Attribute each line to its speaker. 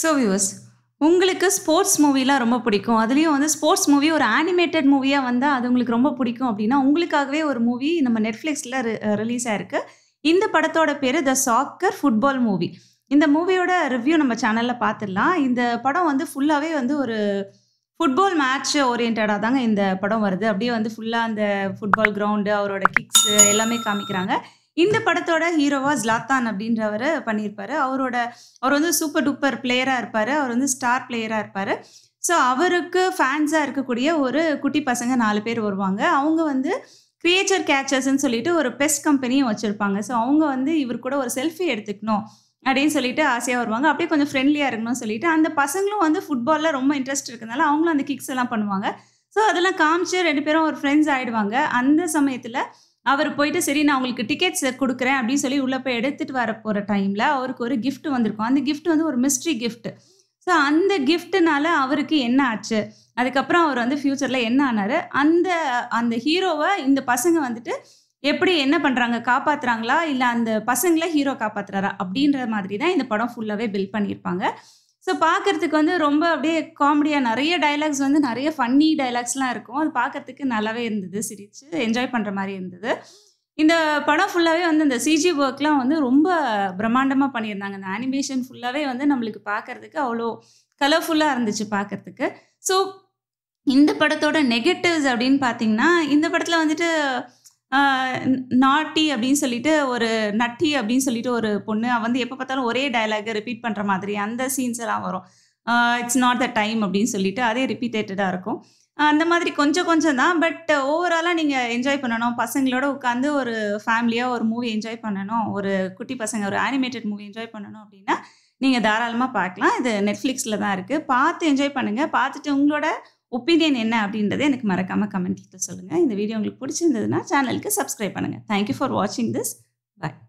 Speaker 1: so viewers உங்களுக்கு sports மூவிலாம் ரொம்ப பிடிக்கும் அதுலேயும் வந்து ஸ்போர்ட்ஸ் மூவி ஒரு ஆனிமேட்டட் மூவியாக வந்தால் அது உங்களுக்கு ரொம்ப பிடிக்கும் அப்படின்னா உங்களுக்காகவே ஒரு மூவி நம்ம நெட்ஃப்ளிக்ஸில் ரிலீஸ் ஆயிருக்கு இந்த படத்தோட பேர் த சாக்கர் ஃபுட்பால் மூவி இந்த மூவியோட ரிவ்யூ நம்ம சேனலில் பார்த்துடலாம் இந்த படம் வந்து ஃபுல்லாகவே வந்து ஒரு ஃபுட்பால் மேட்ச் ஓரியன்டாக தாங்க இந்த படம் வருது அப்படியே வந்து ஃபுல்லாக அந்த ஃபுட்பால் கிரவுண்டு அவரோட கிக்ஸு எல்லாமே காமிக்கிறாங்க இந்த படத்தோட ஹீரோவா ஜ்லாத்தான் அப்படின்றவர் பண்ணியிருப்பாரு அவரோட அவர் வந்து சூப்பர் டூப்பர் பிளேயராக இருப்பார் அவர் வந்து ஸ்டார் பிளேயராக இருப்பார் ஸோ அவருக்கு ஃபேன்ஸாக இருக்கக்கூடிய ஒரு குட்டி பசங்க நாலு பேர் வருவாங்க அவங்க வந்து கிரியேச்சர் கேச்சர்ஸ்ன்னு சொல்லிட்டு ஒரு பெஸ்ட் கம்பெனியும் வச்சுருப்பாங்க ஸோ அவங்க வந்து இவர் கூட ஒரு செல்ஃபி எடுத்துக்கணும் அப்படின்னு சொல்லிட்டு ஆசையாக வருவாங்க அப்படியே கொஞ்சம் ஃப்ரெண்ட்லியாக இருக்கணும்னு சொல்லிட்டு அந்த பசங்களும் வந்து ஃபுட்பாலில் ரொம்ப இன்ட்ரெஸ்ட் இருக்கிறதுனால அவங்களும் அந்த கிக்ஸ் எல்லாம் பண்ணுவாங்க ஸோ அதெல்லாம் காமிச்சு ரெண்டு பேரும் ஒரு ஃப்ரெண்ட்ஸ் ஆகிடுவாங்க அந்த சமயத்தில் அவர் போயிட்டு சரி நான் உங்களுக்கு டிக்கெட்ஸ் கொடுக்குறேன் அப்படின்னு சொல்லி உள்ளே போய் எடுத்துகிட்டு வர போகிற டைமில் அவருக்கு ஒரு கிஃப்ட் வந்திருக்கும் அந்த கிஃப்ட் வந்து ஒரு மிஸ்ட்ரி கிஃப்ட் ஸோ அந்த கிஃப்ட்னால அவருக்கு என்ன ஆச்சு அதுக்கப்புறம் அவர் வந்து ஃப்யூச்சரில் என்ன ஆனார் அந்த அந்த ஹீரோவை இந்த பசங்க வந்துட்டு எப்படி என்ன பண்ணுறாங்க காப்பாற்றுறாங்களா இல்லை அந்த பசங்களை ஹீரோ காப்பாற்றுறாரா அப்படின்ற மாதிரி தான் இந்த படம் ஃபுல்லாகவே பில்ட் பண்ணியிருப்பாங்க ஸோ பார்க்குறதுக்கு வந்து ரொம்ப அப்படியே காமெடியாக நிறைய டைலாக்ஸ் வந்து நிறைய ஃபன்னி டைலாக்ஸ்லாம் இருக்கும் அது பார்க்குறதுக்கு நல்லாவே இருந்தது சிரித்து என்ஜாய் பண்ணுற மாதிரி இருந்தது இந்த படம் ஃபுல்லாகவே வந்து இந்த சிஜி ஒர்க்லாம் வந்து ரொம்ப பிரம்மாண்டமாக பண்ணியிருந்தாங்க இந்த அனிமேஷன் ஃபுல்லாகவே வந்து நம்மளுக்கு பார்க்குறதுக்கு அவ்வளோ கலர்ஃபுல்லாக இருந்துச்சு பார்க்குறதுக்கு ஸோ இந்த படத்தோட நெகட்டிவ்ஸ் அப்படின்னு பார்த்தீங்கன்னா இந்த படத்தில் வந்துட்டு நாட்டி அப்படின்னு சொல்லிட்டு ஒரு நட்டி அப்படின்னு சொல்லிட்டு ஒரு பொண்ணு வந்து எப்போ பார்த்தாலும் ஒரே டயலாகை ரிப்பீட் பண்ணுற மாதிரி அந்த சீன்ஸ் எல்லாம் வரும் இட்ஸ் நாட் த டைம் அப்படின்னு சொல்லிட்டு அதே ரிப்பீட்டேட்டடாக இருக்கும் அந்த மாதிரி கொஞ்சம் கொஞ்சம் தான் பட் ஓவராலாக நீங்கள் என்ஜாய் பண்ணணும் பசங்களோட உட்காந்து ஒரு ஃபேமிலியாக ஒரு மூவி என்ஜாய் பண்ணணும் ஒரு குட்டி பசங்க ஒரு அனிமேட்டட் மூவி என்ஜாய் பண்ணணும் அப்படின்னா நீங்கள் தாராளமாக பார்க்கலாம் இது நெட்ஃப்ளிக்ஸில் தான் இருக்குது பார்த்து என்ஜாய் பண்ணுங்கள் பார்த்துட்டு உங்களோட ஒப்பீனியன் என்ன அப்படின்றத எனக்கு மறக்காமல் கமெண்ட்டில் சொல்லுங்கள் இந்த வீடியோ உங்களுக்கு பிடிச்சிருந்ததுன்னா சேனலுக்கு சப்ஸ்கிரைப் பண்ணுங்கள் தேங்க்யூ ஃபார் வாட்சிங் திஸ் பாய்